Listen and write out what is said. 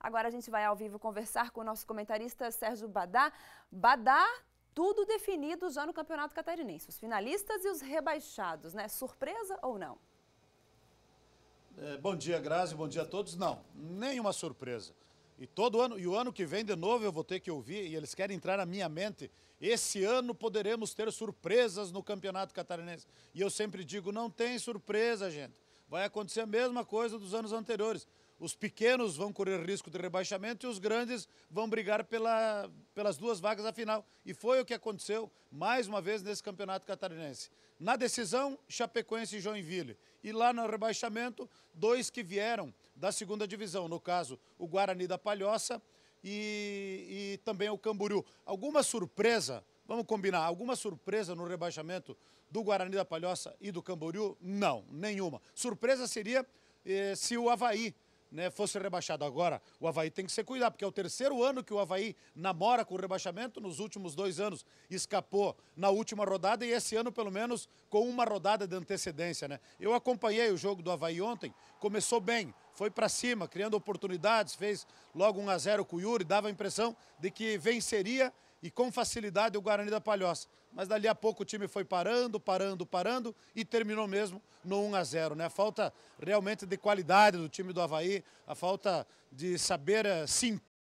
Agora a gente vai ao vivo conversar com o nosso comentarista Sérgio Badá. Badá, tudo definido já no Campeonato Catarinense. Os finalistas e os rebaixados, né? Surpresa ou não? É, bom dia, Grazi. Bom dia a todos. Não, nenhuma surpresa. E todo ano, e o ano que vem de novo eu vou ter que ouvir, e eles querem entrar na minha mente. Esse ano poderemos ter surpresas no Campeonato Catarinense. E eu sempre digo, não tem surpresa, gente. Vai acontecer a mesma coisa dos anos anteriores os pequenos vão correr risco de rebaixamento e os grandes vão brigar pela, pelas duas vagas à final. E foi o que aconteceu mais uma vez nesse campeonato catarinense. Na decisão, Chapecoense e Joinville. E lá no rebaixamento, dois que vieram da segunda divisão, no caso, o Guarani da Palhoça e, e também o Camboriú. Alguma surpresa, vamos combinar, alguma surpresa no rebaixamento do Guarani da Palhoça e do Camboriú? Não, nenhuma. Surpresa seria eh, se o Havaí né, fosse rebaixado. Agora, o Havaí tem que se cuidar, porque é o terceiro ano que o Havaí namora com o rebaixamento. Nos últimos dois anos, escapou na última rodada e esse ano, pelo menos, com uma rodada de antecedência. Né? Eu acompanhei o jogo do Havaí ontem, começou bem, foi para cima, criando oportunidades, fez logo 1 a 0 com o Yuri, dava a impressão de que venceria e com facilidade o Guarani da Palhoça. Mas dali a pouco o time foi parando, parando, parando e terminou mesmo no 1 a 0, né? A falta realmente de qualidade do time do Havaí, a falta de saber eh, se impor